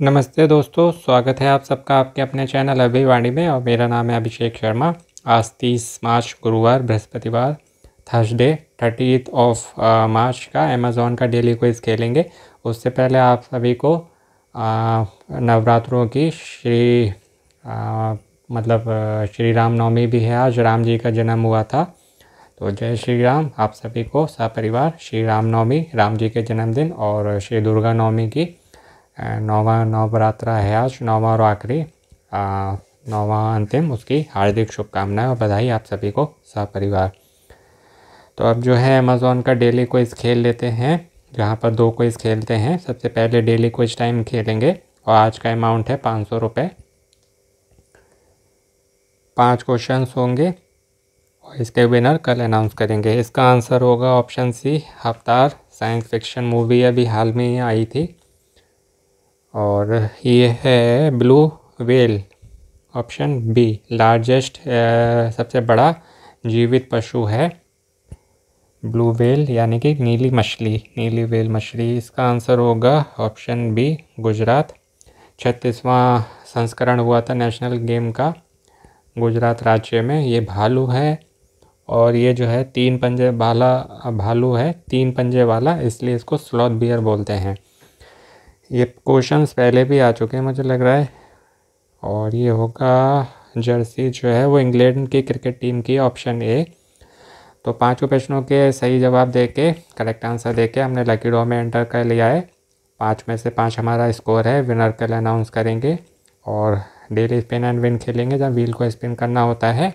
नमस्ते दोस्तों स्वागत है आप सबका आपके अपने चैनल अभिवाणी में और मेरा नाम है अभिषेक शर्मा आज तीस मार्च गुरुवार बृहस्पतिवार थर्सडे थर्टी ऑफ मार्च का अमेज़ोन का डेली क्विज खेलेंगे उससे पहले आप सभी को नवरात्रों की श्री आ, मतलब श्री राम नवमी भी है आज राम जी का जन्म हुआ था तो जय श्री राम आप सभी को सपरिवार श्री राम नवमी राम जी के जन्मदिन और श्री दुर्गा नवमी की नौवा नवरात्रा है आज नौवा और आखिरी नौवा अंतिम उसकी हार्दिक शुभकामनाएं और बधाई आप सभी को सपरिवार तो अब जो है अमेज़ोन का डेली क्विज खेल लेते हैं जहाँ पर दो क्विज खेलते हैं सबसे पहले डेली क्विज टाइम खेलेंगे और आज का अमाउंट है पाँच सौ रुपये पाँच क्वेश्चन होंगे और इसके विनर कल अनाउंस करेंगे इसका आंसर होगा ऑप्शन सी हफ्तार साइंस फिक्शन मूवी अभी हाल में ही आई थी और ये है blue whale option B largest सबसे बड़ा जीवित पशु है ब्लू वेल यानी कि नीली मछली नीली वेल मछली इसका आंसर होगा ऑप्शन बी गुजरात छत्तीसवां संस्करण हुआ था नेशनल गेम का गुजरात राज्य में ये भालू है और ये जो है तीन पंजे वाला भालू है तीन पंजे वाला इसलिए इसको स्लॉथ बियर बोलते हैं ये क्वेश्चंस पहले भी आ चुके हैं मुझे लग रहा है और ये होगा जर्सी जो है वो इंग्लैंड की क्रिकेट टीम की ऑप्शन ए तो पांचों प्रश्नों के सही जवाब दे के करेक्ट आंसर दे के हमने लकी ड्रॉ में एंटर कर लिया है पाँच में से पाँच हमारा स्कोर है विनर कल अनाउंस करेंगे और डेली स्पिन एंड विन खेलेंगे जब व्हील को स्पिन करना होता है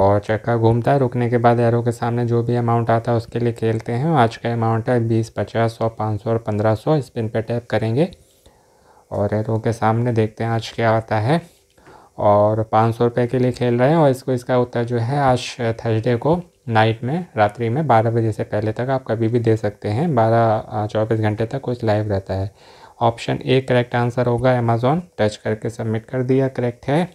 और चक्का घूमता है रुकने के बाद एरो के सामने जो भी अमाउंट आता है उसके लिए खेलते हैं आज का अमाउंट है बीस पचास सौ पाँच सौ और पंद्रह सौ स्पिन पर टैप करेंगे और एरो के सामने देखते हैं आज क्या आता है और पाँच सौ रुपये के लिए खेल रहे हैं और इसको इसका उत्तर जो है आज थर्सडे को नाइट में रात्रि में बारह बजे से पहले तक आप कभी भी दे सकते हैं बारह चौबीस घंटे तक कुछ लाइव रहता है ऑप्शन ए करेक्ट आंसर होगा अमेज़ोन टच करके सबमिट कर दिया करेक्ट है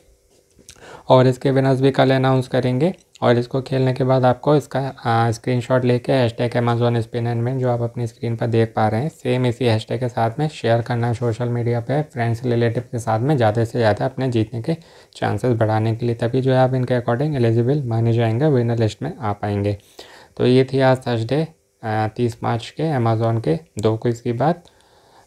और इसके विनर्स भी कल अनाउंस करेंगे और इसको खेलने के बाद आपको इसका स्क्रीन शॉट लेके टैग अमेजोन स्पिनर में जो आप अपनी स्क्रीन पर देख पा रहे हैं सेम इसी हैशटैग के साथ में शेयर करना है सोशल मीडिया पे फ्रेंड्स रिलेटिव के साथ में ज़्यादा से ज़्यादा अपने जीतने के चांसेस बढ़ाने के लिए तभी जो है आप इनके अकॉर्डिंग एलिजिबल माने जाएंगे विनर लिस्ट में आ पाएंगे तो ये थी आज थर्सडे तीस मार्च के अमेजोन के दो क्विज की बात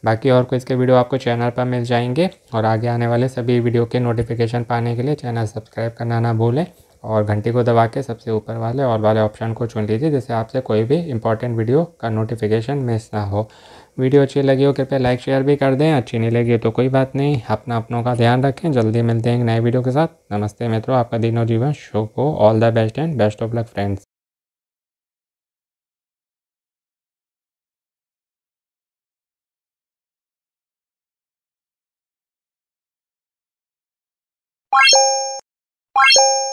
बाकी और कोई इसके वीडियो आपको चैनल पर मिल जाएंगे और आगे आने वाले सभी वीडियो के नोटिफिकेशन पाने के लिए चैनल सब्सक्राइब करना ना भूलें और घंटी को दबा के सबसे ऊपर वाले और वाले ऑप्शन को चुन लीजिए जिससे आपसे कोई भी इंपॉर्टेंट वीडियो का नोटिफिकेशन मिस ना हो वीडियो अच्छी लगी हो कृपया लाइक शेयर भी कर दें अच्छी नहीं लगी तो कोई बात नहीं अपना अपनों का ध्यान रखें जल्दी मिलते हैं एक नए वीडियो के साथ नमस्ते मित्रों आपका दिनों जीवन शो को all the best and best of luck friends Música